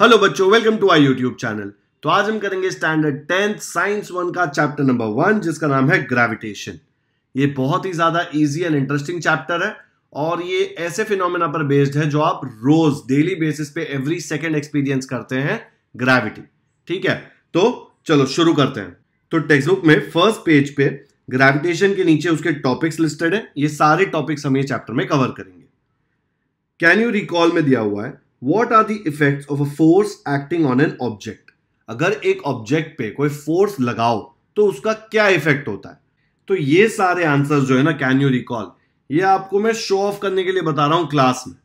Hello बच्चों welcome to I YouTube channel तो आज हम करेंगे स्टैंडर्ड टेंथ साइंस वन का चैप्टर नंबर वन जिसका नाम है ग्रेविटेशन ये बहुत ही ज्यादा इजी एंड इंटरेस्टिंग चैप्टर है और ये ऐसे फिनोमेना पर बेस्ड है जो आप रोज डेली बेसिस पे एवरी सेकेंड एक्सपीरियंस करते हैं ग्रेविटी ठीक है तो चलो शुरू करते हैं तो टेक्स्ट बुक में फर्स्ट पेज पे ग्रेविटेशन के नीचे उसके टॉपिक्स लिस्टेड है ये सारे टॉपिक्स हम ये चैप्टर में कवर करेंगे कैन यू रिकॉल में दिया हुआ है what are the effect of a force acting on an object अगर एक ऑब्जेक्ट पे कोई फोर्स लगाओ तो उसका क्या इफेक्ट होता है तो ये सारे आंसर जो है ना कैन यू रिकॉल ये आपको मैं शो ऑफ करने के लिए बता रहा हूं क्लास में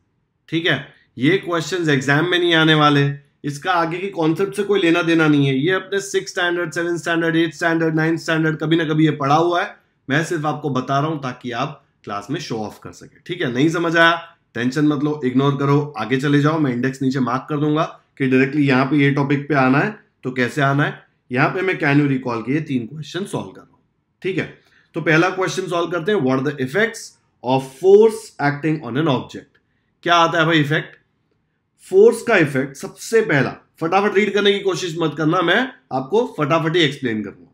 ठीक है ये क्वेश्चंस एग्जाम में नहीं आने वाले इसका आगे की कॉन्सेप्ट से कोई लेना देना नहीं है ये अपने six standard seven standard eight standard nine standard कभी ना कभी ये पढ़ा हुआ है मैं सिर्फ आपको बता रहा हूं ताकि आप क्लास में शो ऑफ कर सके ठीक है नहीं समझ आया टेंशन मत लो इग्नोर करो आगे चले जाओ मैं इंडेक्स नीचे मार्क कर दूंगा कि डायरेक्टली यहाँ पे ये टॉपिक पे आना है तो कैसे आना है यहाँ पे मैं कैन यू रिकॉल किए तीन क्वेश्चन सॉल्व कर रहा हूँ ठीक है तो पहला क्वेश्चन सॉल्व करते हैं what the effects of force acting on an object क्या आता है भाई इफेक्ट फोर्स का इफेक्ट सबसे पहला फटाफट रीड करने की कोशिश मत करना मैं आपको फटाफट ही एक्सप्लेन करूंगा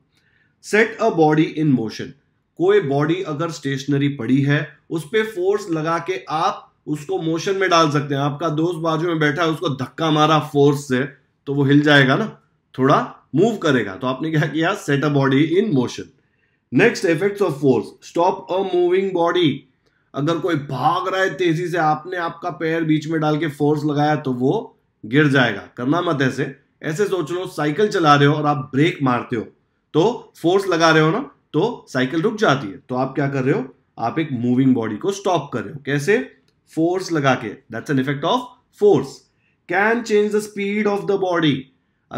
set a body in motion कोई बॉडी अगर स्टेशनरी पड़ी है उस पर फोर्स लगा के आप उसको मोशन में डाल सकते हैं आपका दोस्त बाजू में बैठा है उसको धक्का मारा फोर्स से तो वो हिल जाएगा ना थोड़ा मूव करेगा तो आपने क्या किया set a body in motion next effects of force stop a moving body अगर कोई भाग रहा है तेजी से आपने आपका पैर बीच में डाल के फोर्स लगाया तो वो गिर जाएगा करना मत ऐसे ऐसे सोच लो साइकिल चला रहे हो और आप ब्रेक मारते हो तो फोर्स लगा रहे हो ना तो साइकिल रुक जाती है तो आप क्या कर रहे हो आप एक मूविंग बॉडी को स्टॉप कर रहे हो कैसे फोर्स लगा के that's an effect of force can change the speed of the body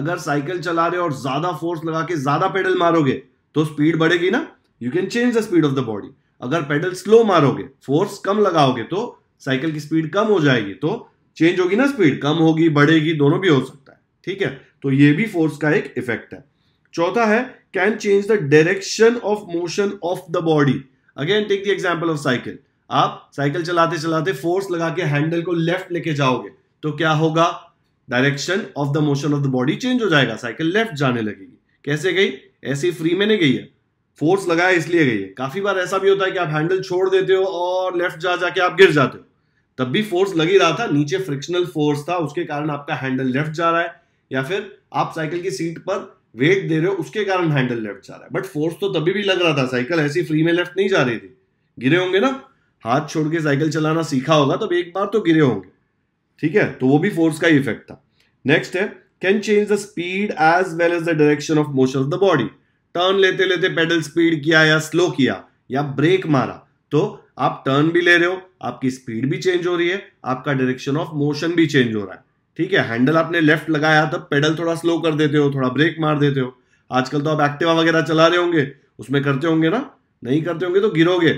अगर साइकिल चला रहे हो और ज्यादा फोर्स लगा के ज्यादा पेडल मारोगे तो स्पीड बढ़ेगी ना you can change the speed of the body अगर पेडल स्लो मारोगे फोर्स कम लगाओगे तो साइकिल की स्पीड कम हो जाएगी तो चेंज होगी ना स्पीड कम होगी बढ़ेगी दोनों भी हो सकता है ठीक है तो ये भी फोर्स का एक इफेक्ट है चौथा है can change the direction of motion of the body again take the example of cycle आप साइकिल चलाते चलाते फोर्स लगा के हैंडल को लेफ्ट लेके जाओगे तो क्या होगा direction of the motion of the body change हो जाएगा साइकिल लेफ्ट जाने लगेगी कैसे गई ऐसी फ्री में नहीं गई है फोर्स लगाया इसलिए गई है काफी बार ऐसा भी होता है कि आप हैंडल छोड़ देते हो और लेफ्ट जा जाके आप गिर जाते हो तब भी फोर्स लगी रहा था नीचे फ्रिक्शनल फोर्स था उसके कारण आपका हैंडल लेफ्ट जा रहा है या फिर आप साइकिल की सीट पर वेट दे रहे हो उसके कारण हैंडल लेफ्ट जा रहा है बट फोर्स तो तभी भी लग रहा था साइकिल ऐसी फ्री में लेफ्ट नहीं जा रही थी गिरे होंगे ना हाथ छोड़ के साइकिल चलाना सीखा होगा तब एक बार तो गिरे होंगे ठीक है तो वो भी फोर्स का ही इफेक्ट था नेक्स्ट है can change the speed as well as the direction of motion of the body turn लेते लेते पेडल स्पीड किया या स्लो किया या ब्रेक मारा तो आप टर्न भी ले रहे हो आपकी स्पीड भी चेंज हो रही है आपका डायरेक्शन ऑफ मोशन भी चेंज हो रहा है ठीक है हैंडल आपने लेफ्ट लगाया तब पेडल थोड़ा स्लो कर देते हो थोड़ा ब्रेक मार देते हो आजकल तो आप एक्टिवा वगैरह चला रहे होंगे उसमें करते होंगे ना नहीं करते होंगे तो गिरोगे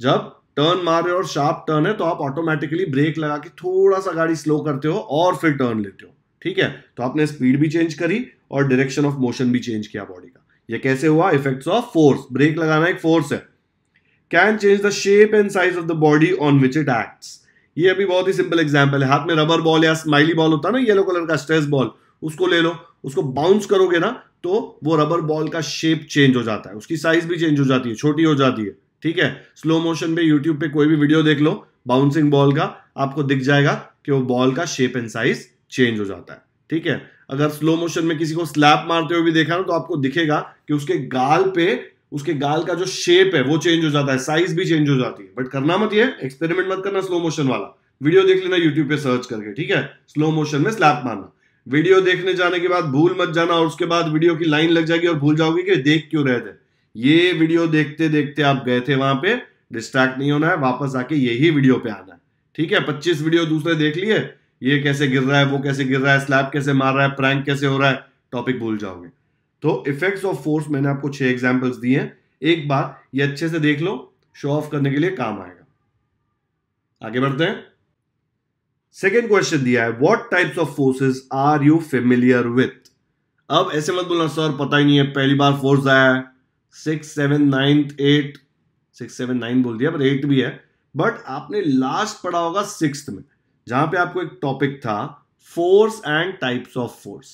जब टर्न मार रहे हो और शार्प टर्न है तो आप ऑटोमेटिकली ब्रेक लगा के थोड़ा सा गाड़ी स्लो करते हो और फिर टर्न लेते हो ठीक है तो आपने स्पीड भी चेंज करी और डायरेक्शन ऑफ मोशन भी चेंज किया बॉडी का ये कैसे हुआ इफेक्ट्स ऑफ फोर्स ब्रेक लगाना एक फोर्स है can change the shape and size of the body on which it act ये अभी बहुत ही सिंपल एग्जाम्पल है हाथ में रबर बॉल या स्माइली बॉल होता है ना येलो कलर का स्ट्रेस बॉल उसको ले लो उसको बाउंस करोगे ना तो वो रबर बॉल का शेप चेंज हो जाता है उसकी साइज भी चेंज हो जाती है छोटी हो जाती है ठीक है स्लो मोशन पे यूट्यूब पे कोई भी वीडियो देख लो बाउंसिंग बॉल का आपको दिख जाएगा कि वो बॉल का शेप एंड साइज चेंज हो जाता है ठीक है अगर स्लो मोशन में किसी को स्लैप मारते हुए भी देखा ना तो आपको दिखेगा कि उसके गाल पे उसके गाल का जो शेप है वो चेंज हो जाता है साइज भी चेंज हो जाती है बट करना मत ये एक्सपेरिमेंट मत करना स्लो मोशन वाला वीडियो देख लेना यूट्यूब पे सर्च करके ठीक है स्लो मोशन में स्लैप मारना वीडियो देखने जाने के बाद भूल मत जाना और उसके बाद वीडियो की लाइन लग जाएगी और भूल जाओगे कि देख क्यों रहे थे ये वीडियो देखते देखते आप गए थे वहां पे डिस्ट्रैक्ट नहीं होना है वापस आके यही वीडियो पे आना है ठीक है पच्चीस वीडियो दूसरे देख लिए ये कैसे गिर रहा है वो कैसे गिर रहा है स्लैब कैसे मार रहा है प्रैंक कैसे हो रहा है टॉपिक भूल जाओगे तो इफेक्ट्स ऑफ फोर्स मैंने आपको छह एग्जाम्पल्स दिए हैं एक बार ये अच्छे से देख लो शो ऑफ करने के लिए काम आएगा आगे बढ़ते हैं सेकेंड क्वेश्चन दिया है what types of forces are you familiar with अब ऐसे मत बोलना सर पता ही नहीं है पहली बार फोर्स आया है six seven ninth eight six seven nine बोल दिया पर एट भी है बट आपने लास्ट पढ़ा होगा सिक्स में जहां पे आपको एक टॉपिक था force and types of force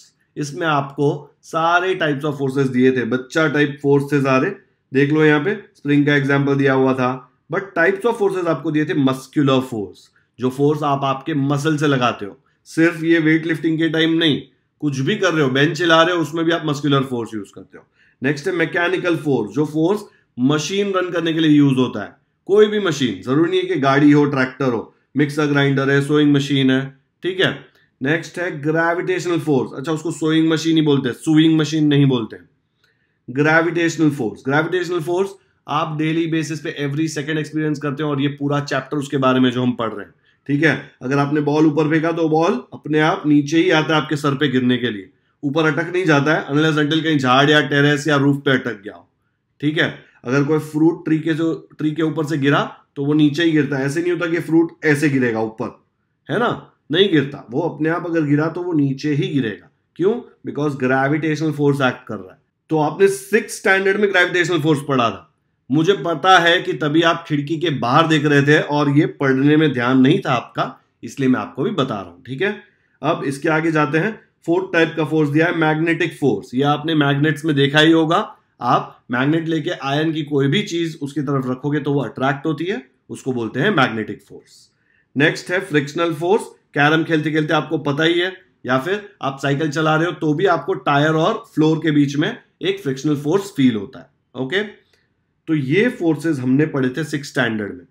इसमें आपको सारे टाइप्स ऑफ फोर्सेस दिए थे बच्चा टाइप फोर्स थे सारे देख लो यहाँ पे स्प्रिंग का एग्जाम्पल दिया हुआ था बट टाइप्स ऑफ फोर्सेज आपको दिए थे मस्क्यूलर फोर्स जो फोर्स आप आपके मसल से लगाते हो सिर्फ ये वेट लिफ्टिंग के टाइम नहीं कुछ भी कर रहे हो बेंच चला रहे हो उसमें भी आप मस्कुलर फोर्स यूज करते हो नेक्स्ट है मैकेनिकल फोर्स जो फोर्स मशीन रन करने के लिए यूज होता है कोई भी मशीन जरूरी नहीं है कि गाड़ी हो ट्रैक्टर हो मिक्सर ग्राइंडर है सोइंग मशीन है ठीक है नेक्स्ट है ग्रेविटेशनल फोर्स अच्छा उसको सोइंग मशीन ही बोलते हैं सुइंग मशीन नहीं बोलते ग्रेविटेशनल फोर्स ग्रेविटेशनल फोर्स आप डेली बेसिस पे एवरी सेकेंड एक्सपीरियंस करते हो और ये पूरा चैप्टर उसके बारे में जो हम पढ़ रहे हैं ठीक है अगर आपने बॉल ऊपर फेंका तो बॉल अपने आप नीचे ही आता है आपके सर पे गिरने के लिए ऊपर अटक नहीं जाता है अनलेस अंटिल कहीं झाड़ या टेरेस या रूफ पे अटक गया हो ठीक है अगर कोई फ्रूट ट्री के जो ट्री के ऊपर से गिरा तो वो नीचे ही गिरता है ऐसे नहीं होता कि फ्रूट ऐसे गिरेगा ऊपर है ना नहीं गिरता वो अपने आप अगर गिरा तो वो नीचे ही गिरेगा क्यों बिकॉज ग्रेविटेशनल फोर्स एक्ट कर रहा है तो आपने सिक्स स्टैंडर्ड में ग्रेविटेशनल फोर्स पढ़ा था मुझे पता है कि तभी आप खिड़की के बाहर देख रहे थे और ये पढ़ने में ध्यान नहीं था आपका इसलिए मैं आपको भी बता रहा हूं ठीक है अब इसके आगे जाते हैं फोर्थ टाइप का फोर्स दिया है मैग्नेटिक फोर्स ये आपने मैग्नेट्स में देखा ही होगा आप मैग्नेट लेके आयन की कोई भी चीज उसकी तरफ रखोगे तो वो अट्रैक्ट होती है उसको बोलते हैं मैग्नेटिक फोर्स नेक्स्ट है फ्रिक्शनल फोर्स कैरम खेलते खेलते आपको पता ही है या फिर आप साइकिल चला रहे हो तो भी आपको टायर और फ्लोर के बीच में एक फ्रिक्शनल फोर्स फील होता है ओके okay? तो ये फोर्सेस हमने पढ़े थे सिक्स स्टैंडर्ड में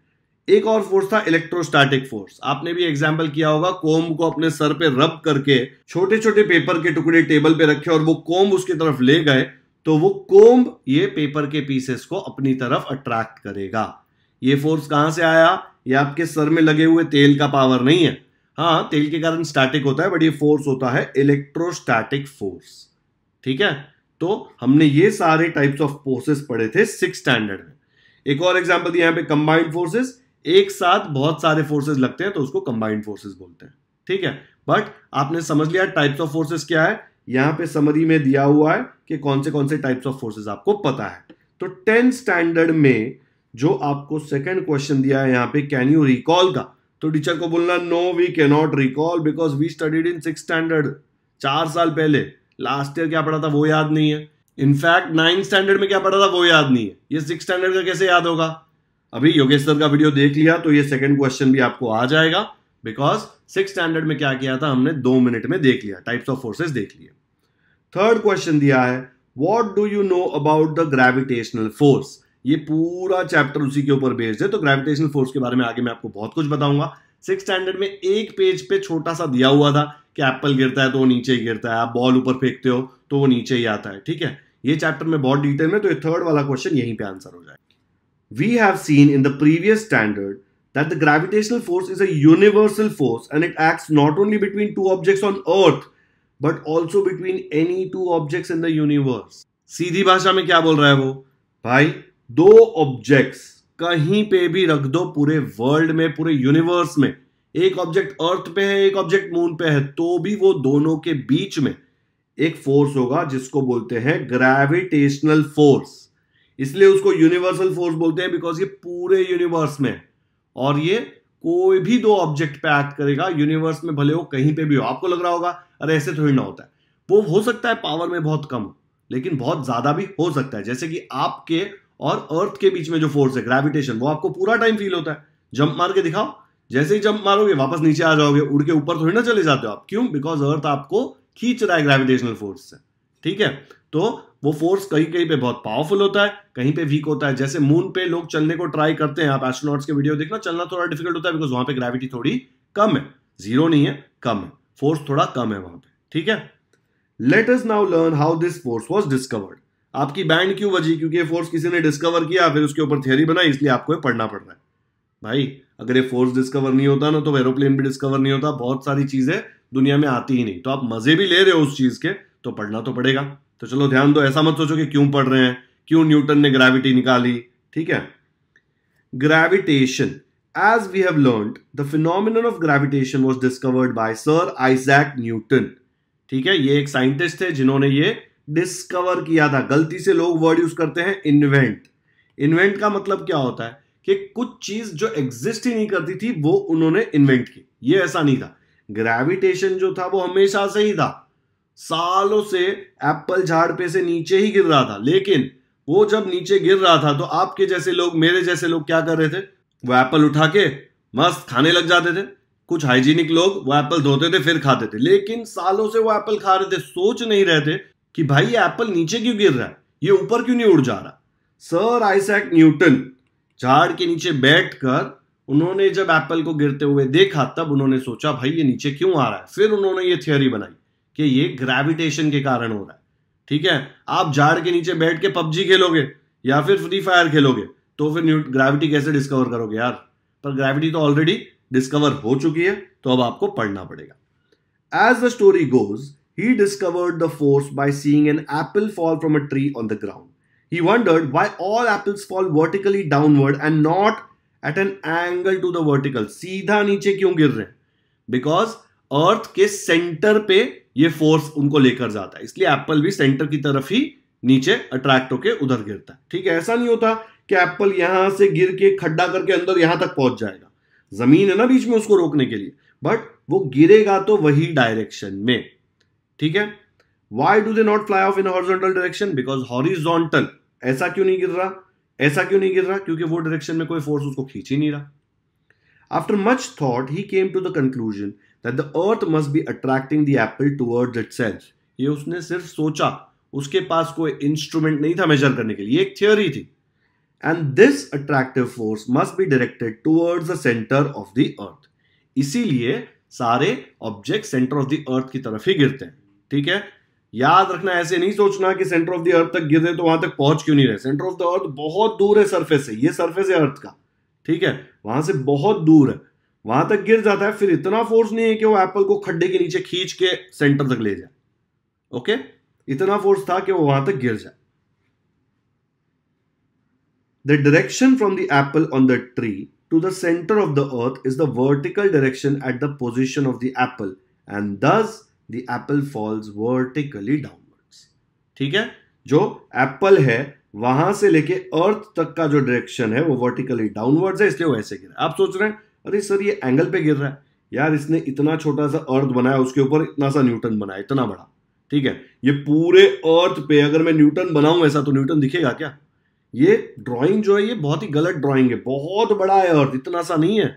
एक और फोर्स था इलेक्ट्रोस्टैटिक फोर्स आपने भी एग्जाम्पल किया होगा कोम को अपने सर पे रब करके छोटे छोटे पेपर के टुकड़े टेबल पे रखे और वो कोम उसकी तरफ ले गए तो वो कोम ये पेपर के पीसेस को अपनी तरफ अट्रैक्ट करेगा ये फोर्स कहां से आया ये आपके सर में लगे हुए तेल का पावर नहीं है हाँ तेल के कारण स्टैटिक होता है बट ये फोर्स होता है इलेक्ट्रोस्टैटिक फोर्स ठीक है तो हमने ये सारे टाइप्स ऑफ फोर्सेस पढ़े थे सिक्स स्टैंडर्ड में एक और एग्जाम्पल दिया यहाँ पे कंबाइंड फोर्सेस एक साथ बहुत सारे फोर्सेस लगते हैं तो उसको कंबाइंड फोर्सेस बोलते हैं ठीक है बट आपने समझ लिया टाइप्स ऑफ फोर्सेस क्या है यहां पे समरी में दिया हुआ है कि कौन से कौन से टाइप्स ऑफ फोर्सेस आपको पता है तो टेंथ स्टैंडर्ड में जो आपको सेकंड क्वेश्चन दिया है यहां पे कैन यू रिकॉल का तो टीचर को बोलना no we cannot recall because we studied in six standard चार साल पहले लास्ट ईयर क्या पढ़ा था वो याद नहीं है इनफैक्ट नाइन्थ स्टैंडर्ड में क्या पढ़ा था वो याद नहीं है ये सिक्स स्टैंडर्ड का कैसे याद होगा अभी योगेश सर का वीडियो देख लिया तो ये सेकंड क्वेश्चन भी आपको आ जाएगा बिकॉज सिक्स स्टैंडर्ड में क्या किया था हमने दो मिनट में देख लिया टाइप्स ऑफ फोर्सेस देख लिए थर्ड क्वेश्चन दिया है what do you know about the gravitational force ये पूरा चैप्टर उसी के ऊपर बेस्ड है तो ग्रेविटेशनल फोर्स के बारे में आगे मैं आपको बहुत कुछ बताऊंगा सिक्स स्टैंडर्ड में एक पेज पे छोटा सा दिया हुआ था कि एप्पल गिरता है तो वो नीचे ही गिरता है आप बॉल ऊपर फेंकते हो तो वो नीचे ही आता है ठीक है ये चैप्टर में बहुत डिटेल में तो ये थर्ड वाला क्वेश्चन यहीं पे आंसर हो जाएगा we have seen in the previous standard that the gravitational force is a universal force and it acts not only between two objects on earth but also between any two objects in the universe सीधी भाषा में क्या बोल रहा है वो भाई दो ऑब्जेक्ट्स कहीं पे भी रख दो पूरे वर्ल्ड में पूरे यूनिवर्स में एक ऑब्जेक्ट अर्थ पे है एक ऑब्जेक्ट मून पे है तो भी वो दोनों के बीच में एक फोर्स होगा जिसको बोलते हैं ग्रेविटेशनल फोर्स इसलिए उसको यूनिवर्सल फोर्स बोलते हैं बिकॉज ये पूरे यूनिवर्स में और ये कोई भी दो ऑब्जेक्ट पे एक्ट करेगा यूनिवर्स में भले वो कहीं पे भी हो आपको लग रहा होगा अरे ऐसे थोड़ी ना होता है वो हो सकता है पावर में बहुत कम हो लेकिन बहुत ज्यादा भी हो सकता है जैसे कि आपके और अर्थ के बीच में जो फोर्स है ग्रेविटेशन वो आपको पूरा टाइम फील होता है जंप मार के दिखाओ जैसे ही जब मारोगे वापस नीचे आ जाओगे उड़ के ऊपर थोड़ी ना चले जाते हो आप क्यों बिकॉज अर्थ आपको खींच रहा है ग्रेविटेशनल फोर्स से ठीक है तो वो फोर्स कहीं कहीं पे बहुत पावरफुल होता है कहीं पे वीक होता है जैसे मून पे लोग चलने को ट्राई करते हैं आप एस्ट्रोनॉट्स के वीडियो देखना चलना थोड़ा डिफिकल्ट होता है बिकॉज वहां पे ग्रेविटी थोड़ी कम है जीरो नहीं है कम है फोर्स थोड़ा कम है वहां पे ठीक है let's now learn how this force was discovered आपकी बैंड क्यों बजी क्योंकि फोर्स किसी ने डिस्कवर किया फिर उसके ऊपर थियरी बनाई इसलिए आपको पढ़ना पड़ रहा है भाई अगर ये फोर्स डिस्कवर नहीं होता ना तो एरोप्लेन भी डिस्कवर नहीं होता बहुत सारी चीज़ें दुनिया में आती ही नहीं तो आप मज़े भी ले रहे हो उस चीज़ के तो पढ़ना तो पड़ेगा तो चलो ध्यान दो ऐसा मत सोचो कि क्यों पढ़ रहे हैं क्यों न्यूटन ने ग्रेविटी निकाली ठीक है gravitation as we have learn the phenomenon of gravitation was discovered by sir Isaac Newton ठीक है ये एक साइंटिस्ट थे जिन्होंने ये डिस्कवर किया था गलती से लोग वर्ड यूज करते हैं इन्वेंट इन्वेंट का मतलब क्या होता है कि कुछ चीज जो एग्जिस्ट ही नहीं करती थी वो उन्होंने इन्वेंट की ये ऐसा नहीं था ग्रेविटेशन जो था वो हमेशा से ही था सालों से एप्पल झाड़ पे से नीचे ही गिर रहा था लेकिन वो जब नीचे गिर रहा था तो आपके जैसे लोग मेरे जैसे लोग क्या कर रहे थे वो एप्पल उठा के मस्त खाने लग जाते थे कुछ हाइजीनिक लोग वो एप्पल धोते थे फिर खाते थे लेकिन सालों से वो एप्पल खा रहे थे सोच नहीं रहे थे कि भाई ये एप्पल नीचे क्यों गिर रहा है ये ऊपर क्यों नहीं उड़ जा रहा सर आइसैक न्यूटन झाड़ के नीचे बैठकर उन्होंने जब एप्पल को गिरते हुए देखा तब उन्होंने सोचा भाई ये नीचे क्यों आ रहा है फिर उन्होंने ये थियोरी बनाई कि ये ग्रेविटेशन के कारण हो रहा है ठीक है आप झाड़ के नीचे बैठ के पबजी खेलोगे या फिर फ्री फायर खेलोगे तो फिर ग्रेविटी कैसे डिस्कवर करोगे यार पर ग्रेविटी तो ऑलरेडी डिस्कवर हो चुकी है तो अब आपको पढ़ना पड़ेगा as the story goes he discovered the force by seeing an apple fall from a tree on the ground He wondered why all apples fall vertically downward and not at an angle to the vertical. सीधा नीचे क्यों गिर रहे हैं because अर्थ के centre पे ये force उनको लेकर जाता है इसलिए एप्पल भी सेंटर की तरफ ही नीचे अट्रैक्ट होके उधर गिरता है ठीक है ऐसा नहीं होता कि एप्पल यहां से गिर के खड्डा करके अंदर यहां तक पहुंच जाएगा जमीन है ना बीच में उसको रोकने के लिए बट वो गिरेगा तो वही डायरेक्शन में ठीक है why do they not fly off in horizontal direction because horizontal ऐसा क्यों नहीं गिर रहा ऐसा क्यों नहीं गिर रहा क्योंकि वो डायरेक्शन में कोई फोर्स उसको खींच ही नहीं रहा after much thought he came to the conclusion that the earth must be attracting the apple toward towards itself ये उसने सिर्फ सोचा उसके पास कोई इंस्ट्रूमेंट नहीं था मेजर करने के लिए एक थियोरी थी and this attractive force must be directed towards the centre of the earth इसीलिए सारे object centre of the earth की तरफ ही गिरते हैं ठीक है याद रखना ऐसे नहीं सोचना कि सेंटर ऑफ द अर्थ तक गिर रहे तो वहां तक पहुंच क्यों नहीं रहे सेंटर ऑफ द अर्थ बहुत दूर है सरफेस से ये सरफेस है अर्थ का ठीक है वहां से बहुत दूर है वहां तक गिर जाता है फिर इतना फोर्स नहीं है कि वो एप्पल को खड्डे के नीचे खींच के सेंटर तक ले जाए ओके इतना फोर्स था कि वो वहां तक गिर जाए the direction from the apple on the tree to the centre of the earth is the vertical direction at the position of the apple and thus the apple falls vertically downwards ठीक है जो Apple है वहां से लेके अर्थ तक का जो डायरेक्शन है वो वर्टिकली डाउनवर्ड्स है इसलिए वो ऐसे गिर आप सोच रहे हैं अरे सर ये एंगल पे गिर रहा है यार इसने इतना छोटा सा अर्थ बनाया उसके ऊपर इतना सा न्यूटन बनाया इतना बड़ा ठीक है ये पूरे अर्थ पे अगर मैं न्यूटन बनाऊं ऐसा तो न्यूटन दिखेगा क्या ये ड्राइंग जो है ये बहुत ही गलत ड्राइंग है बहुत बड़ा है अर्थ इतना सा नहीं है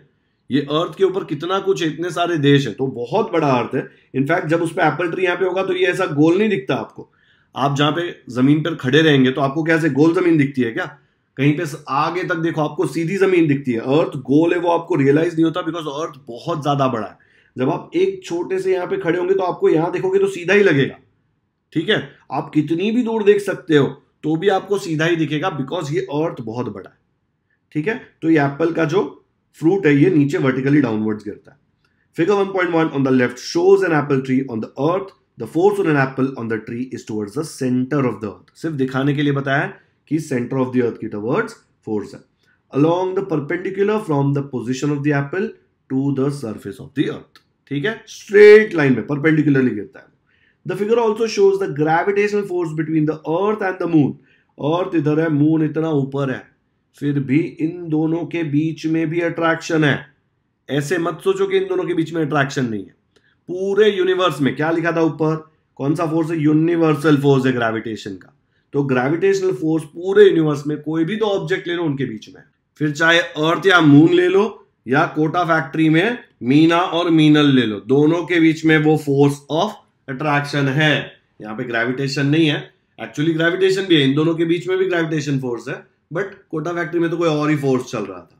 ये अर्थ के ऊपर कितना कुछ इतने सारे देश है तो बहुत बड़ा अर्थ है इनफैक्ट जब उस पर एप्पल ट्री यहाँ पे होगा तो ये ऐसा गोल नहीं दिखता आपको आप जहाँ पे जमीन पर खड़े रहेंगे तो आपको क्या गोल जमीन दिखती है क्या कहीं पे आगे तक देखो आपको सीधी जमीन दिखती है अर्थ गोल है वो आपको रियलाइज नहीं होता बिकॉज अर्थ बहुत ज्यादा बड़ा है जब आप एक छोटे से यहाँ पे खड़े होंगे तो आपको यहाँ देखोगे तो सीधा ही लगेगा ठीक है आप कितनी भी दूर देख सकते हो तो भी आपको सीधा ही दिखेगा बिकॉज ये अर्थ बहुत बड़ा है ठीक है तो ये एप्पल का जो फ्रूट है ये नीचे वर्टिकली डाउनवर्ड्स गिरता है figure 1.1 on the left shows an apple tree on the earth the force on an apple on the tree is towards the centre of the earth सिर्फ दिखाने के लिए बताया कि सेंटर ऑफ द अर्थ की towards force है along the perpendicular from the position of the apple to the surface of the earth ठीक है स्ट्रेट लाइन में परपेंडिकुलरली गिरता है the figure also shows the gravitational force between the earth and the moon earth इधर है moon इतना ऊपर है फिर भी इन दोनों के बीच में भी अट्रैक्शन है ऐसे मत सोचो कि इन दोनों के बीच में अट्रैक्शन नहीं है पूरे यूनिवर्स में क्या लिखा था ऊपर कौन सा फोर्स है यूनिवर्सल फोर्स है ग्रेविटेशन का तो ग्रेविटेशनल फोर्स पूरे यूनिवर्स में कोई भी दो ऑब्जेक्ट ले लो उनके बीच में फिर चाहे अर्थ या मून ले लो या कोटा फैक्ट्री में मीना और मीनल ले लो दोनों के बीच में वो फोर्स ऑफ अट्रैक्शन है यहाँ पे ग्रेविटेशन नहीं है एक्चुअली ग्रेविटेशन भी है इन दोनों के बीच में भी ग्रेविटेशन फोर्स है बट कोटा फैक्ट्री में तो कोई और ही फोर्स चल रहा था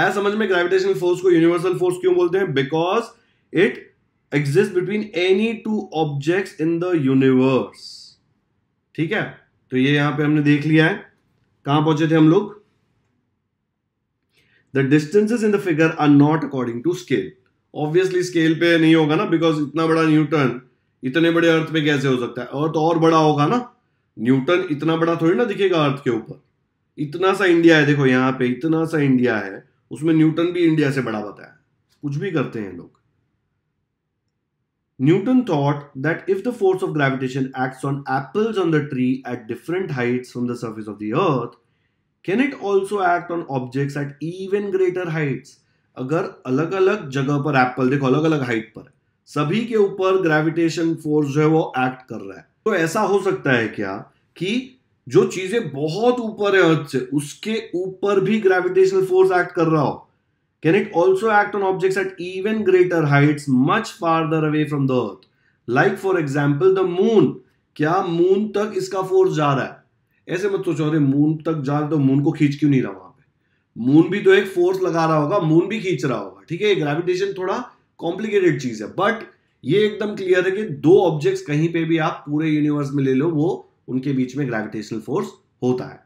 आया समझ में ग्रेविटेशनल फोर्स को यूनिवर्सल फोर्स क्यों बोलते हैं because it exist between any two object in the universe ठीक है तो ये यहां पे हमने देख लिया है कहां पहुंचे थे हम लोग the distances in the figure are not according to scale obviously scale पे नहीं होगा ना बिकॉज इतना बड़ा न्यूटन इतने बड़े अर्थ पे कैसे हो सकता है अर्थ और बड़ा होगा ना न्यूटन इतना बड़ा थोड़ी ना दिखेगा अर्थ के ऊपर इतना सा इंडिया है देखो यहाँ पे इतना सा इंडिया है उसमें न्यूटन भी इंडिया से बड़ा बताया कुछ भी करते हैं लोग Newton thought that if the force of gravitation acts on apples on the tree at different heights from the surface of the can it also act on objects at even greater heights अगर अलग अलग जगह पर Apple देखो अलग अलग height पर सभी के ऊपर ग्रेविटेशन फोर्स जो है वो एक्ट कर रहा है तो ऐसा हो सकता है क्या कि जो चीजें बहुत ऊपर है अर्थ से उसके ऊपर भी ग्रेविटेशनल फोर्स एक्ट कर रहा हो can it also act on objects at even greater heights much farther away from the earth like for example the moon क्या मून तक इसका फोर्स जा रहा है ऐसे मत सोचो अरे मून तक जा तो मून को खींच क्यों नहीं रहा वहां पे मून भी तो एक फोर्स लगा रहा होगा मून भी खींच रहा होगा ठीक है ग्रेविटेशन थोड़ा कॉम्प्लिकेटेड चीज है बट ये एकदम क्लियर है कि दो ऑब्जेक्ट्स कहीं पे भी आप पूरे यूनिवर्स में ले लो वो उनके बीच में ग्रेविटेशनल फोर्स होता है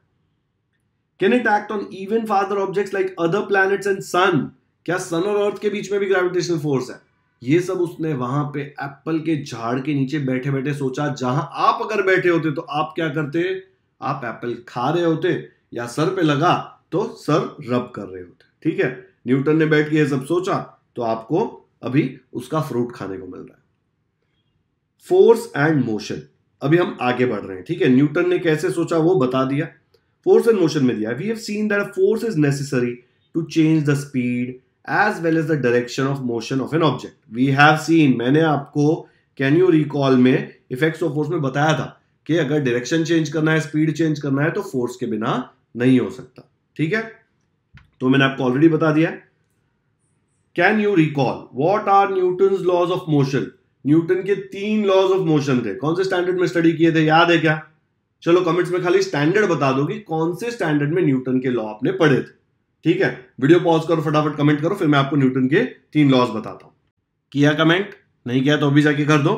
can it act on even farther objects like other planets and sun क्या सन और अर्थ के बीच में भी ग्रेविटेशनल फोर्स है ये सब उसने वहां पे एप्पल के झाड़ के नीचे बैठे बैठे सोचा जहां आप अगर बैठे होते तो आप क्या करते आप एप्पल खा रहे होते या सर पे लगा तो सर रब कर रहे होते ठीक है न्यूटन ने बैठ के ये सब सोचा तो आपको अभी उसका फ्रूट खाने को मिल रहा है फोर्स एंड मोशन अभी हम आगे बढ़ रहे हैं ठीक है न्यूटन ने कैसे सोचा वो बता दिया फोर्स एंड मोशन में दिया we have seen that force is necessary to change the speed as well as the direction of motion of an object we have seen मैंने आपको कैन यू रिकॉल में इफेक्ट्स ऑफ फोर्स में बताया था कि अगर डायरेक्शन चेंज करना है स्पीड चेंज करना है तो फोर्स के बिना नहीं हो सकता ठीक है तो मैंने आपको ऑलरेडी बता दिया can you recall what are Newton laws of motion Newton के तीन लॉज ऑफ मोशन थे कौन से स्टैंडर्ड में स्टडी किए थे याद है क्या चलो कमेंट्स में खाली स्टैंडर्ड बता दो कि कौन से स्टैंडर्ड में न्यूटन के लॉ आपने पढ़े थे ठीक है वीडियो पॉज करो फटाफट कमेंट करो फिर मैं आपको न्यूटन के तीन लॉज बताता हूं किया कमेंट नहीं किया तो अभी जाके कर दो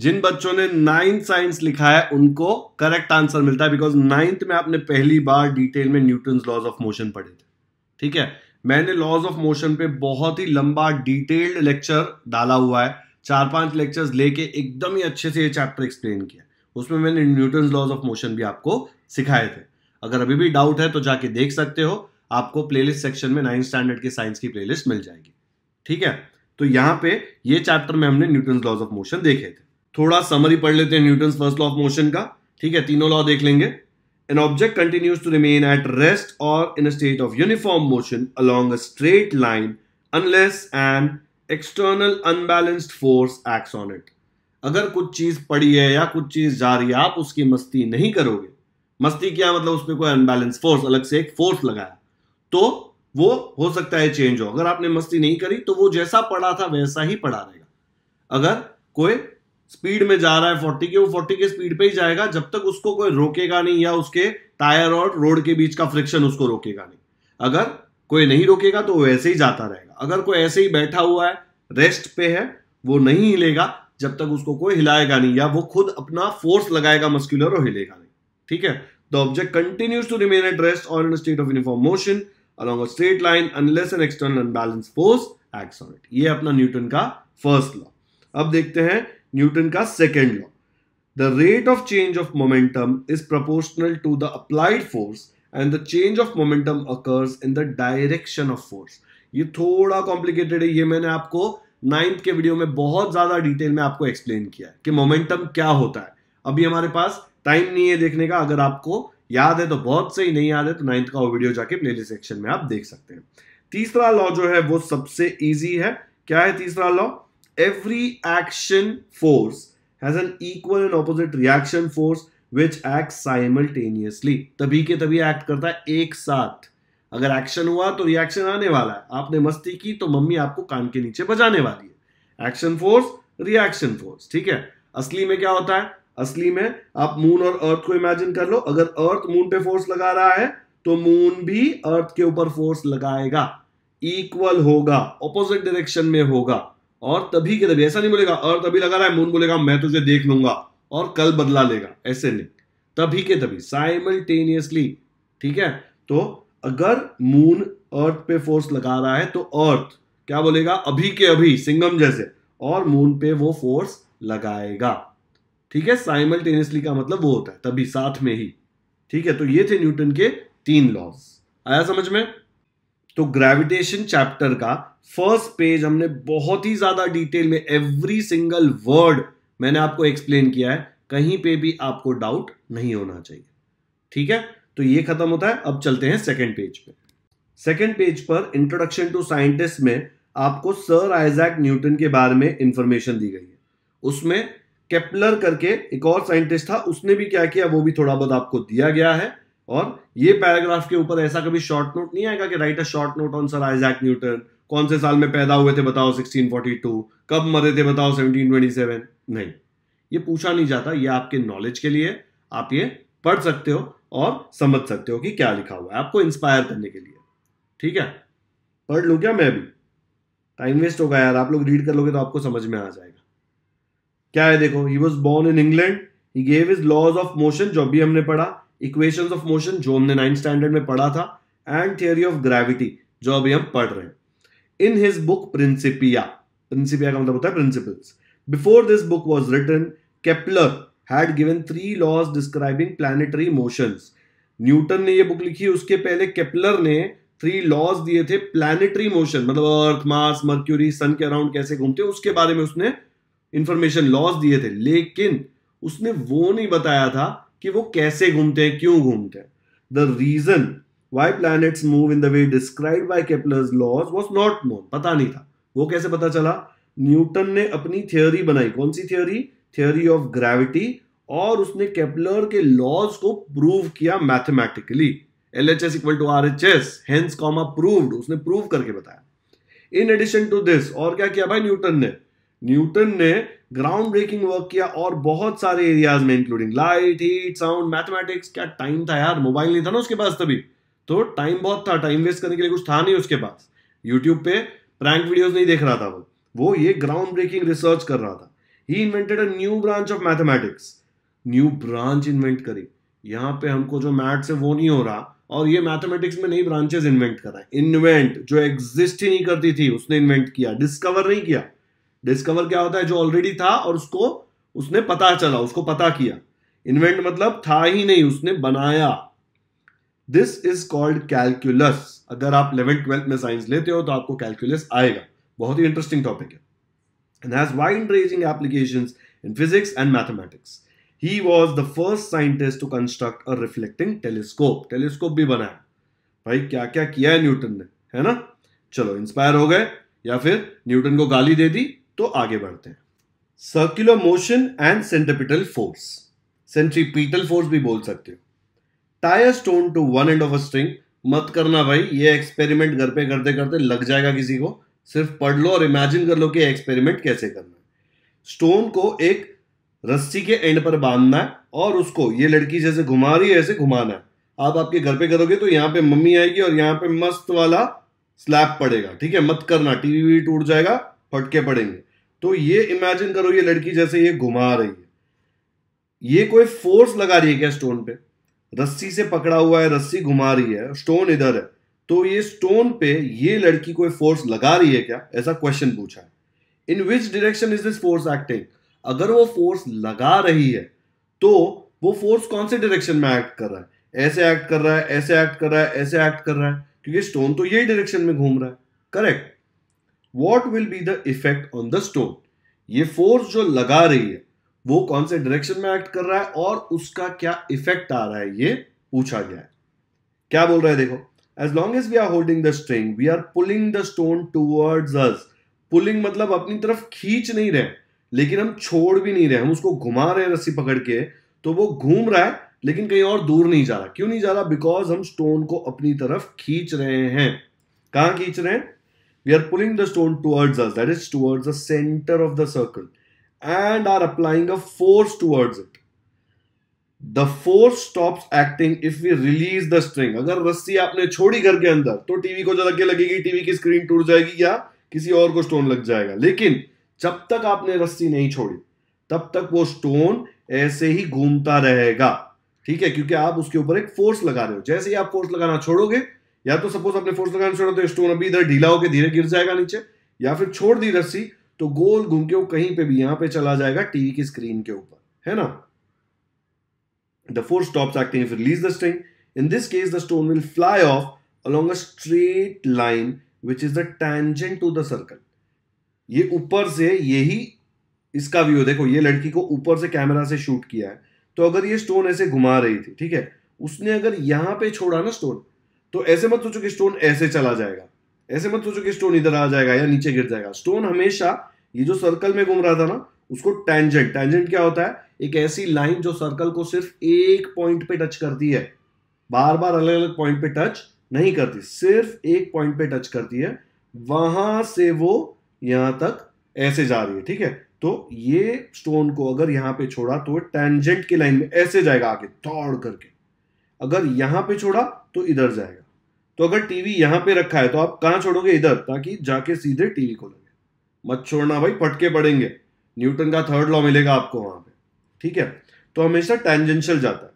जिन बच्चों ने नाइन्थ साइंस लिखा है उनको करेक्ट आंसर मिलता है बिकॉज नाइन्थ में आपने पहली बार डिटेल में न्यूटन लॉज ऑफ मोशन पढ़े थे ठीक है मैंने लॉज ऑफ मोशन पे बहुत ही लंबा डिटेल्ड लेक्चर डाला हुआ है चार पांच लेक्चर्स लेके एकदम ही अच्छे से ये चैप्टर एक्सप्लेन किया उसमें मैंने न्यूटन लॉज ऑफ मोशन भी आपको सिखाए थे अगर अभी भी डाउट है तो जाके देख सकते हो आपको प्लेलिस्ट सेक्शन में नाइन्थ स्टैंडर्ड के साइंस की प्लेलिस्ट मिल जाएगी ठीक है तो यहाँ पे ये चैप्टर में हमने न्यूटन लॉज ऑफ मोशन देखे थे थोड़ा समरी पढ़ लेते हैं Newton first law of motion का ठीक है तीनों लॉ देख लेंगे an object continues to remain at rest और in state of uniform motion along a straight line unless and external unbalanced force act on it अगर कुछ चीज पड़ी है या कुछ चीज जा रही है आप उसकी मस्ती नहीं करोगे मस्ती क्या मतलब उसमें कोई अनबैलेंस फोर्स अलग से एक फोर्स लगाया तो वो हो सकता है चेंज हो अगर आपने मस्ती नहीं करी तो वो जैसा पड़ा था वैसा ही पड़ा रहेगा अगर कोई स्पीड में जा रहा है फोर्टी के वो फोर्टी के स्पीड पे ही जाएगा जब तक उसको कोई रोकेगा नहीं या उसके टायर और रोड के बीच का फ्रिक्शन उसको रोकेगा नहीं अगर कोई नहीं रोकेगा तो वैसे ही जाता रहेगा अगर कोई ऐसे ही बैठा हुआ है रेस्ट पे है वो नहीं हिलेगा जब तक उसको कोई हिलाएगा नहीं या वो खुद अपना फोर्स लगाएगा मस्क्यूलर और हिलेगा नहीं ठीक है the object continues to remain at rest और in state of uniform motion along straight line unless an external unbalance force acts on it ये अपना न्यूटन का फर्स्ट लॉ अब देखते हैं न्यूटन का second law the rate of change of momentum is proportional to the applied force and the change of momentum occurs in the direction of force ये थोड़ा complicated है ये मैंने आपको नाइन्थ के वीडियो में बहुत ज़्यादा डिटेल में आपको एक्सप्लेन किया कि मोमेंटम क्या होता है अभी हमारे पास टाइम नहीं है देखने का अगर आपको याद है तो बहुत सही नहीं याद है तो नाइन्थ का वो वीडियो जाके प्ले सेक्शन में आप देख सकते हैं तीसरा लॉ जो है वो सबसे ईजी है क्या है तीसरा law every action force has an equal and opposite reaction force which act simultaneously तभी के तभी एक्ट करता है एक साथ अगर एक्शन हुआ तो रिएक्शन आने वाला है आपने मस्ती की तो मम्मी आपको कान के नीचे बजाने वाली है एक्शन फोर्स रिएक्शन फोर्स ठीक है असली में क्या होता है असली में आप मून और अर्थ को इमेजिन कर लो अगर अर्थ मून पे फोर्स लगा रहा है तो मून भी अर्थ के ऊपर फोर्स लगाएगा इक्वल होगा ऑपोजिट डायरेक्शन में होगा और तभी के तभी ऐसा नहीं बोलेगा अर्थ अभी लगा रहा है मून बोलेगा मैं तुझे देख लूंगा और कल बदला लेगा ऐसे नहीं तभी के तभी साइमल्टेनियसली ठीक है तो अगर मून अर्थ पे फोर्स लगा रहा है तो अर्थ क्या बोलेगा अभी के अभी सिंगम जैसे और मून पे वो फोर्स लगाएगा ठीक है साइमल्टेनियसली का मतलब वो होता है तभी साथ में ही ठीक है तो ये थे न्यूटन के तीन लॉज आया समझ में तो ग्रेविटेशन चैप्टर का फर्स्ट पेज हमने बहुत ही ज्यादा डिटेल में एवरी सिंगल वर्ड मैंने आपको एक्सप्लेन किया है कहीं पे भी आपको डाउट नहीं होना चाहिए ठीक है तो ये खत्म होता है अब चलते हैं सेकेंड पेज पे सेकेंड पेज पर इंट्रोडक्शन टू साइंटिस्ट में आपको सर आइजैक न्यूटन के बारे में इंफॉर्मेशन दी गई है उसमें केपलर करके एक और साइंटिस्ट था उसने भी क्या किया वो भी थोड़ा बहुत आपको दिया गया है और ये पैराग्राफ के ऊपर ऐसा कभी शॉर्ट नोट नहीं आएगा कि write a short note on sir Isaac Newton कौन से साल में पैदा हुए थे बताओ 1642 कब मरे थे बताओ 1727 नहीं ये पूछा नहीं जाता ये आपके नॉलेज के लिए आप ये पढ़ सकते हो और समझ सकते हो कि क्या लिखा हुआ है आपको इंस्पायर करने के लिए ठीक है पढ़ लू क्या मैं अभी टाइम वेस्ट होगा यार आप लोग रीड कर लोगे तो आपको समझ में आ जाएगा क्या है देखो he was born in England he gave his laws of motion जो भी हमने पढ़ा इक्वेशन ऑफ मोशन जो हमने नाइन्थ स्टैंडर्ड में पढ़ा था एंड थियोरी ऑफ ग्रेविटी जो अभी हम पढ़ रहे हैं in his book Principia Principia का मतलब होता है principles before this book was written Kepler had given three laws describing planetary motion Newton ने ये बुक लिखी उसके पहले केपलर ने थ्री लॉज दिए थे प्लानिटरी मोशन मतलब अर्थ मास मर्क्यूरी सन के अराउंड कैसे घूमते उसके बारे में उसने इंफॉर्मेशन लॉज दिए थे लेकिन उसने वो नहीं बताया था कि वो कैसे घूमते हैं क्यों घूमते हैं the reason why planets move in the way describe by Kepler's laws was not known पता नहीं था वो कैसे पता चला न्यूटन ने अपनी थियोरी बनाई कौन सी थियोरी थियोरी ऑफ ग्रेविटी और उसने केपलर के लॉज को प्रूव किया mathematically L H S equal to R H S hence comma proved उसने प्रूव करके बताया इन एडिशन टू दिस और क्या किया भाई न्यूटन ने न्यूटन ने ग्राउंड ब्रेकिंग वर्क किया और बहुत सारे एरियाज में including light heat sound mathematics क्या टाइम था यार मोबाइल नहीं था ना उसके पास तभी तो टाइम बहुत था टाइम वेस्ट करने के लिए कुछ था नहीं उसके पास यूट्यूब पे प्रैंक वीडियोस नहीं देख रहा था वो वो ये ग्राउंड ब्रेकिंग रिसर्च कर रहा था he invented a new branch of mathematics new branch invent करी यहाँ पे हमको जो मैथ्स है वो नहीं हो रहा और ये मैथमेटिक्स में नई ब्रांचेस इन्वेंट कराए इन्वेंट जो एग्जिस्ट ही नहीं करती थी उसने इन्वेंट किया डिस्कवर नहीं किया डिस्कवर क्या होता है जो ऑलरेडी था और उसको उसने पता चला उसको पता किया इन्वेंट मतलब था ही नहीं उसने बनाया दिस इज कॉल्ड कैलकुलस अगर आप इलेवेंथ ट्वेल्थ में साइंस लेते हो तो आपको कैलकुलस आएगा बहुत ही इंटरेस्टिंग टॉपिक है and has wide-ranging applications in physics and mathematics. He was the first scientist to construct a reflecting telescope. Telescope भी बनाया भाई क्या क्या किया है न्यूटन ने है ना चलो इंस्पायर हो गए या फिर न्यूटन को गाली दे दी तो आगे बढ़ते हैं circular motion and centripetal force centripetal force भी बोल सकते हो tie a stone to one end of a string मत करना भाई ये एक्सपेरिमेंट घर पे करते करते लग जाएगा किसी को सिर्फ पढ़ लो और इमेजिन कर लो कि एक्सपेरिमेंट कैसे करना है स्टोन को एक रस्सी के एंड पर बांधना है और उसको ये लड़की जैसे घुमा रही है ऐसे घुमाना है आप आपके घर पे करोगे तो यहाँ पे मम्मी आएगी और यहाँ पे मस्त वाला स्लैब पड़ेगा ठीक है मत करना टीवी भी टूट जाएगा फटके पड़ेंगे तो ये इमेजिन करो ये लड़की जैसे ये घुमा रही है ये कोई फोर्स लगा रही है क्या स्टोन पे रस्सी से पकड़ा हुआ है रस्सी घुमा रही है स्टोन इधर है तो ये स्टोन पे ये लड़की कोई फोर्स लगा रही है क्या ऐसा क्वेश्चन पूछा है in which direction is this force acting अगर वो फोर्स लगा रही है तो वो फोर्स कौन से डायरेक्शन में एक्ट कर रहा है ऐसे एक्ट कर रहा है ऐसे एक्ट कर रहा है ऐसे एक्ट कर रहा है क्योंकि स्टोन तो यही डायरेक्शन में घूम रहा है correct what will be the effect on the stone ये फोर्स जो लगा रही है वो कौन से डायरेक्शन में एक्ट कर रहा है और उसका क्या इफेक्ट आ रहा है ये पूछा गया है क्या बोल रहा है देखो as long as we are holding the string we are pulling the stone towards us pulling मतलब अपनी तरफ खींच नहीं रहे लेकिन हम छोड़ भी नहीं रहे हम उसको घुमा रहे हैं रस्सी पकड़ के तो वो घूम रहा है लेकिन कहीं और दूर नहीं जा रहा क्यों नहीं जा रहा बिकॉज हम स्टोन को अपनी तरफ खींच रहे हैं कहाँ खींच रहे हैं we are pulling the stone towards us that is towards the centre of the circle and are applying a force towards it the force stop acting if we release the string अगर रस्सी आपने छोड़ी घर के अंदर तो TV को झलके लगेगी टीवी की स्क्रीन टूट जाएगी या किसी और को स्टोन लग जाएगा लेकिन जब तक आपने रस्सी नहीं छोड़ी तब तक वो स्टोन ऐसे ही घूमता रहेगा ठीक है क्योंकि आप उसके ऊपर एक फोर्स लगा रहे हो जैसे ही आप फोर्स लगाना छोड़ोगे या तो सपोज आपने फोर्स लगाना छोड़ो तो स्टोन अभी इधर ढीला होकर धीरे गिर जाएगा नीचे या फिर छोड़ दी रस्सी तो गोल घूम के वो कहीं पे भी यहां पे चला जाएगा टीवी की स्क्रीन के ऊपर है ना The force stops acting if it release the string. In this case, the stone will fly off along a straight line which is the tangent to the circle. ये ऊपर से यही इसका व्यू देखो ये लड़की को ऊपर से कैमरा से शूट किया है तो अगर ये स्टोन ऐसे घुमा रही थी ठीक है उसने अगर यहाँ पे छोड़ा ना स्टोन तो ऐसे मत सोचो कि स्टोन ऐसे चला जाएगा ऐसे मत सोचो कि स्टोन इधर आ जाएगा या नीचे गिर जाएगा स्टोन हमेशा ये जो सर्कल में घूम रहा था ना उसको टैंजेंट टैंजेंट क्या होता है एक ऐसी लाइन जो सर्कल को सिर्फ एक पॉइंट पे टच करती है बार बार अलग अलग पॉइंट पे टच नहीं करती सिर्फ एक पॉइंट पे टच करती है वहां से वो यहां तक ऐसे जा रही है ठीक है तो ये स्टोन को अगर यहां पे छोड़ा तो टेंजेंट की लाइन में ऐसे जाएगा आगे दौड़ करके अगर यहां पे छोड़ा तो इधर जाएगा तो अगर टीवी यहां पे रखा है तो आप कहां छोड़ोगे इधर ताकि जाके सीधे टीवी को लगे मत छोड़ना भाई पटके पड़ेंगे न्यूटन का थर्ड लॉ मिलेगा आपको वहां पे ठीक है तो हमेशा टेंजेंशियल जाता है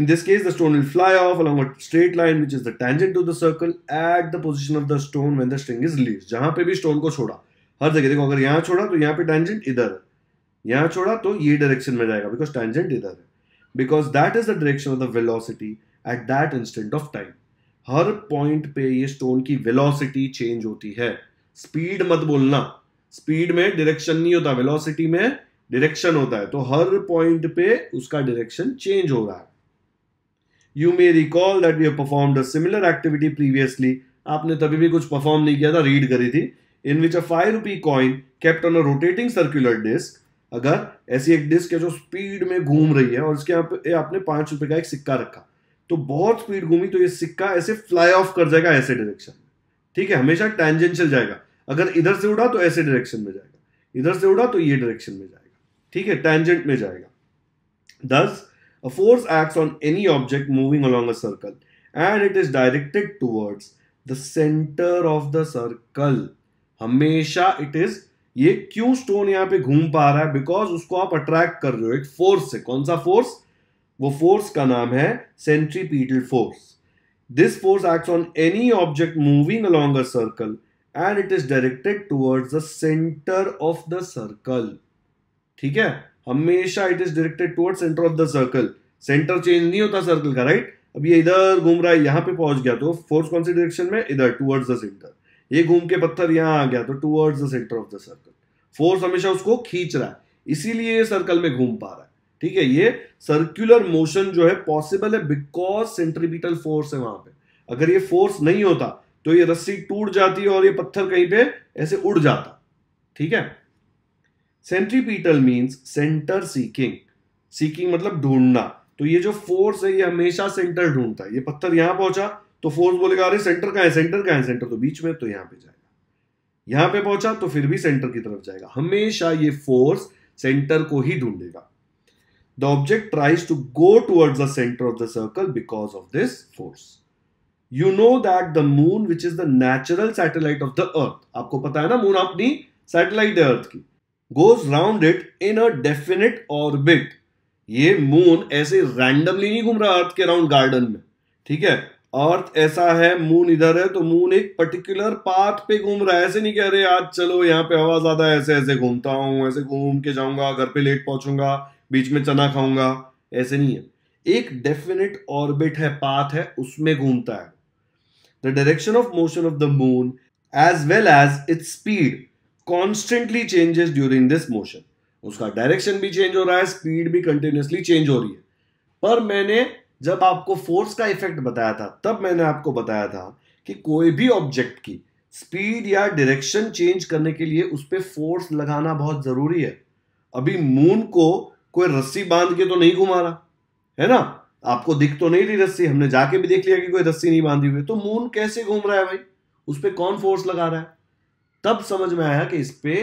in this case the stone will fly off along straight line which is the tangent to the circle at the position of the stone when the string is lease जहां पर भी स्टोन को छोड़ा हर जगह देखो अगर यहां छोड़ा तो यहां पर टेंजेंट इधर यहां छोड़ा तो ये डायरेक्शन में जाएगा बिकॉज टेंजेंट इधर है because that is the direction of the velocity at that instant of time हर पॉइंट पे ये स्टोन की वेलोसिटी चेंज होती है स्पीड मत बोलना स्पीड में डायरेक्शन नहीं होता वेलोसिटी में डायरेक्शन होता है तो हर पॉइंट पे उसका डायरेक्शन चेंज हो रहा है you may recall that we perform similar activity previously आपने तभी भी कुछ परफॉर्म नहीं किया था रीड करी थी in which a five rupee coin kept on a rotating circular disc अगर ऐसी एक डिस्क है जो स्पीड में घूम रही है और इसके यहाँ पे आपने पांच रुपए का एक सिक्का रखा तो बहुत स्पीड घूमी तो ये सिक्का ऐसे फ्लाई ऑफ कर जाएगा ऐसे डायरेक्शन में ठीक है हमेशा टेंजेंशियल जाएगा अगर इधर से उड़ा तो ऐसे डायरेक्शन में जाएगा इधर से उड़ा तो ये डायरेक्शन में जाएगा ठीक है टेंजेंट में जाएगा thus a force act on any object moving along a circle and it is directed towards the centre of the circle हमेशा इट इज ये क्यों स्टोन यहां पे घूम पा रहा है बिकॉज उसको आप अट्रैक्ट कर रहे हो एक फोर्स से कौन सा फोर्स वो फोर्स का नाम है centripetal force this force act on any object moving along a circle and it is directed towards the centre of the circle ठीक है हमेशा it is directed toward centre of the circle centre change नहीं होता circle का right अब ये इधर घूम रहा है यहां पे पहुंच गया तो फोर्स कौन सी डायरेक्शन में इधर टुवर्ड्स द सेंटर ये घूम के पत्थर यहां आ गया तो towards the centre of the circle force हमेशा उसको खींच रहा है इसीलिए ये सर्कल में घूम पा रहा है ठीक है ये सर्क्यूलर मोशन जो है पॉसिबल है बिकॉज सेंट्रीबिटल फोर्स है वहां पे अगर ये फोर्स नहीं होता तो ये रस्सी टूट जाती और ये पत्थर कहीं पे ऐसे उड़ जाता ठीक है centripetal means centre seeking seeking मतलब ढूंढना तो ये जो फोर्स है ये हमेशा सेंटर ढूंढता है ये पत्थर यहां पहुंचा तो फोर्स बोलेगा अरे सेंटर कहा है सेंटर कहा है सेंटर तो बीच में तो यहां पे जाएगा यहां पे पहुंचा तो फिर भी सेंटर की तरफ जाएगा हमेशा ये फोर्स सेंटर को ही ढूंढेगा the object tries to go toward the centre of the circle because of this force you know that the moon which is the natural satellite of the earth आपको पता है ना मून अपनी satellite है earth की goes round it in a definite orbit ये moon ऐसे randomly नहीं घूम रहा अर्थ के अराउंड गार्डन में ठीक है अर्थ ऐसा है मून इधर है तो मून एक पर्टिकुलर पाथ पे घूम रहा है ऐसे नहीं कह रहे आज चलो यहाँ पे हवा ज्यादा ऐसे ऐसे घूमता हूं ऐसे घूम के जाऊंगा घर पे लेट पहुंचूंगा बीच में चना खाऊंगा ऐसे नहीं है एक डेफिनेट ऑर्बिट है पाथ है उसमें घूमता है the direction of motion of the moon as well as its speed constantly changes during this motion उसका डायरेक्शन भी चेंज हो रहा है स्पीड भी कंटिन्यूसली चेंज हो रही है पर मैंने जब आपको फोर्स का इफेक्ट बताया था तब मैंने आपको बताया था कि कोई भी ऑब्जेक्ट की स्पीड या डायरेक्शन चेंज करने के लिए उस पर फोर्स लगाना बहुत ज़रूरी है अभी मून को कोई रस्सी बांध के तो नहीं घुमा रहा है ना आपको दिख तो नहीं रही रस्सी हमने जाके भी देख लिया कि कोई रस्सी नहीं बांधी हुई तो मून कैसे घूम रहा है भाई उस पर कौन फोर्स लगा रहा है तब समझ में आया कि इस पे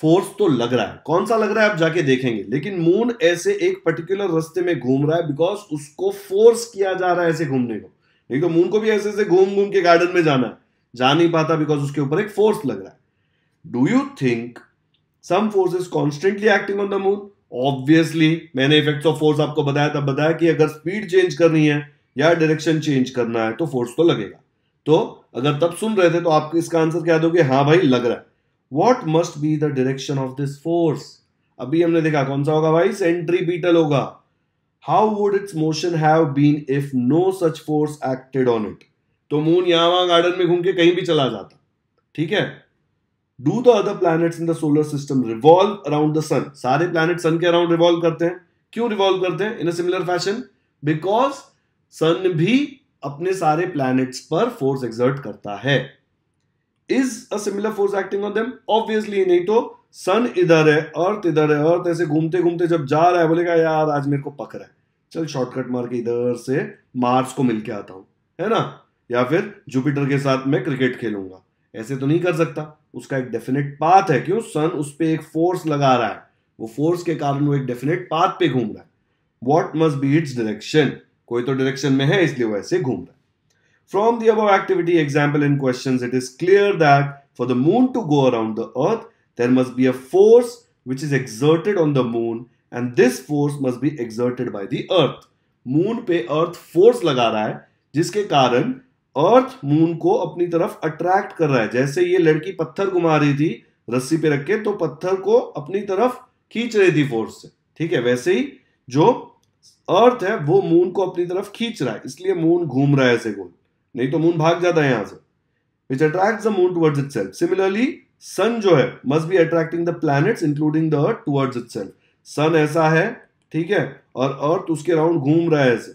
फोर्स तो लग रहा है कौन सा लग रहा है आप जाके देखेंगे लेकिन मून ऐसे एक पर्टिकुलर रास्ते में घूम रहा है बिकॉज उसको फोर्स किया जा रहा है ऐसे घूमने को नहीं तो मून को भी ऐसे ऐसे घूम घूम के गार्डन में जाना है जा नहीं पाता बिकॉज उसके ऊपर एक फोर्स लग रहा है do you think some force is constantly acting on the moon obviously मैंने इफेक्ट ऑफ फोर्स आपको बताया था बताया कि अगर स्पीड चेंज करनी है या डायरेक्शन चेंज करना है तो फोर्स तो लगेगा तो अगर तब सुन रहे थे तो आप इसका आंसर क्या दोगे हाँ भाई लग रहा है what must be the direction of this force अभी हमने देखा कौन सा होगा भाई सेंट्री बीटल होगा how would its motion have been if no such force acted on it तो मून यहां वहां गार्डन में घूम के कहीं भी चला जाता ठीक है do the other planets in the solar system revolve around the sun सारे प्लैनेट सन के अराउंड रिवॉल्व करते हैं क्यों रिवॉल्व करते हैं in a similar fashion because sun भी अपने सारे प्लैनेट्स पर फोर्स एग्जर्ट करता है is a similar force acting on them obviously नहीं तो सन इधर है अर्थ इधर है अर्थ ऐसे घूमते घूमते जब जा रहा है बोलेगा यार आज मेरे को पक रहा है चल शॉर्टकट मार के इधर से मार्स को मिलके आता हूं है ना या फिर जुपिटर के साथ मैं क्रिकेट खेलूंगा ऐसे तो नहीं कर सकता उसका एक डेफिनेट पाथ है क्यों सन उस पर एक फोर्स लगा रहा है वो फोर्स के कारण वो एक डेफिनेट पाथ पे घूम रहा है what must be its direction कोई तो डायरेक्शन में है इसलिए वैसे घूम रहा है from the above activity example in question it is clear that for the moon to go around the earth there must be a force which is exerted on the moon and this force must be exerted by the earth moon पे earth force लगा रहा है जिसके कारण earth moon को अपनी तरफ attract कर रहा है जैसे ये लड़की पत्थर घुमा रही थी रस्सी पे रख के तो पत्थर को अपनी तरफ खींच रही थी फोर्स से ठीक है वैसे ही जो अर्थ है वो मून को अपनी तरफ खींच रहा है इसलिए मून घूम रहा है ऐसे गोल नहीं तो मून भाग जाता है यहां से which attract the moon towards itself similarly sun जो है must be attracting the planets including the earth towards itself sun ऐसा है ठीक है और अर्थ उसके राउंड घूम रहा है ऐसे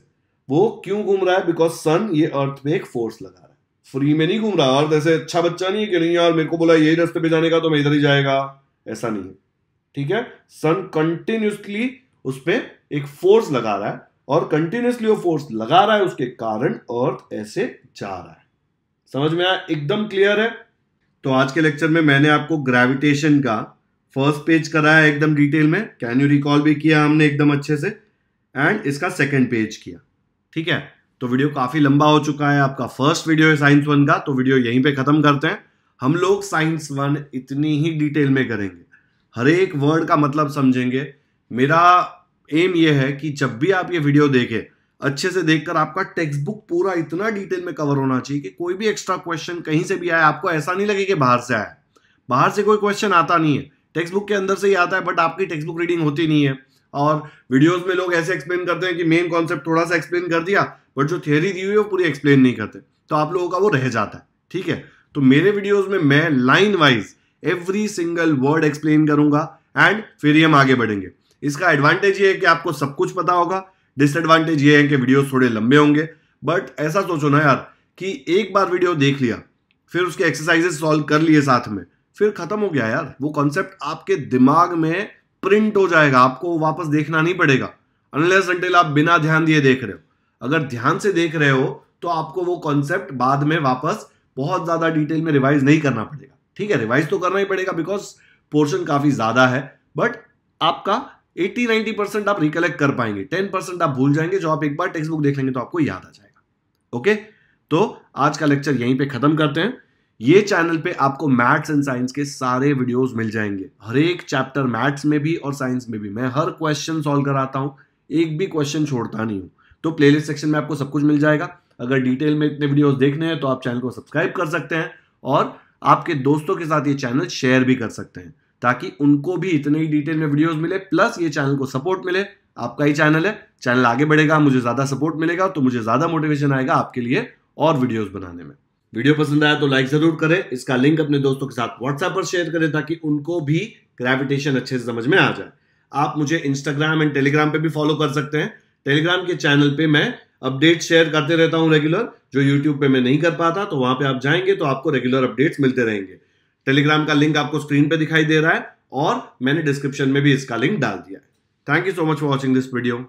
वो क्यों घूम रहा है बिकॉज सन ये अर्थ पे एक फोर्स लगा रहा है फ्री में नहीं घूम रहा अर्थ ऐसे अच्छा बच्चा नहीं है कि नहीं यार मेरे को बोला यही रास्ते पे जाने का तो मैं इधर ही जाएगा ऐसा नहीं है ठीक है सन कंटिन्यूसली उस पर एक फोर्स लगा रहा है और कंटिन्यूसली वो फोर्स लगा रहा है उसके कारण अर्थ ऐसे जा रहा है समझ में आया एकदम क्लियर है तो आज के लेक्चर में मैंने आपको ग्रेविटेशन का फर्स्ट पेज कराया एकदम डिटेल में कैन यू रिकॉल भी किया हमने एकदम अच्छे से एंड इसका सेकेंड पेज किया ठीक है तो वीडियो काफ़ी लंबा हो चुका है आपका फर्स्ट वीडियो है साइंस वन का तो वीडियो यहीं पे ख़त्म करते हैं हम लोग साइंस वन इतनी ही डिटेल में करेंगे हर एक वर्ड का मतलब समझेंगे मेरा एम ये है कि जब भी आप ये वीडियो देखें अच्छे से देखकर आपका टेक्स्ट बुक पूरा इतना डिटेल में कवर होना चाहिए कि कोई भी एक्स्ट्रा क्वेश्चन कहीं से भी आए आपको ऐसा नहीं लगे कि बाहर से आए बाहर से कोई क्वेश्चन आता नहीं है टेक्स्ट बुक के अंदर से ही आता है बट आपकी टेक्स्ट बुक रीडिंग होती नहीं है और वीडियोज में लोग ऐसे एक्सप्लेन करते हैं कि मेन कॉन्सेप्ट थोड़ा सा एक्सप्लेन कर दिया बट जो थियोरी दी हुई है वो पूरी एक्सप्लेन नहीं करते तो आप लोगों का वो रह जाता है ठीक है तो मेरे वीडियोज में मैं line wise every single word explain करूंगा एंड फिर हम आगे बढ़ेंगे इसका एडवांटेज ये है कि आपको सब कुछ पता होगा डिसएडवांटेज ये है कि वीडियोस थोड़े लंबे होंगे बट ऐसा सोचो ना यार कि एक बार वीडियो देख लिया फिर उसके एक्सरसाइजेस सॉल्व कर लिए साथ में फिर खत्म हो गया यार वो कॉन्सेप्ट आपके दिमाग में प्रिंट हो जाएगा आपको वापस देखना नहीं पड़ेगा अनलेस अंटिल आप बिना ध्यान दिए देख रहे हो अगर ध्यान से देख रहे हो तो आपको वो कॉन्सेप्ट बाद में वापस बहुत ज़्यादा डिटेल में रिवाइज नहीं करना पड़ेगा ठीक है रिवाइज तो करना ही पड़ेगा बिकॉज पोर्शन काफ़ी ज़्यादा है बट आपका एट्टी नाइनटी परसेंट आप रिकलेक्ट कर पाएंगे टेन परसेंट आप भूल जाएंगे जो आप एक बार टेक्स्ट बुक देख लेंगे तो आपको याद आ जाएगा ओके तो आज का लेक्चर यहीं पे खत्म करते हैं ये चैनल पे आपको मैथ्स एंड साइंस के सारे वीडियोस मिल जाएंगे हर एक चैप्टर मैथ्स में भी और साइंस में भी मैं हर क्वेश्चन सॉल्व कराता हूँ एक भी क्वेश्चन छोड़ता नहीं हूँ तो प्लेलिस्ट सेक्शन में आपको सब कुछ मिल जाएगा अगर डिटेल में इतने वीडियोस देखने हैं तो आप चैनल को सब्सक्राइब कर सकते हैं और आपके दोस्तों के साथ ये चैनल शेयर भी कर सकते हैं ताकि उनको भी इतने ही डिटेल में वीडियोस मिले प्लस ये चैनल को सपोर्ट मिले आपका ही चैनल है चैनल आगे बढ़ेगा मुझे ज़्यादा सपोर्ट मिलेगा तो मुझे ज़्यादा मोटिवेशन आएगा आपके लिए और वीडियोस बनाने में वीडियो पसंद आया तो लाइक ज़रूर करें इसका लिंक अपने दोस्तों के साथ व्हाट्सएप पर शेयर करें ताकि उनको भी ग्रेविटेशन अच्छे से समझ में आ जाए आप मुझे इंस्टाग्राम एंड टेलीग्राम पर भी फॉलो कर सकते हैं टेलीग्राम के चैनल पर मैं अपडेट शेयर करते रहता हूँ रेगुलर जो यूट्यूब पे मैं नहीं कर पाता तो वहां पे आप जाएंगे तो आपको रेगुलर अपडेट्स मिलते रहेंगे टेलीग्राम का लिंक आपको स्क्रीन पे दिखाई दे रहा है और मैंने डिस्क्रिप्शन में भी इसका लिंक डाल दिया है thank you so much for watching this video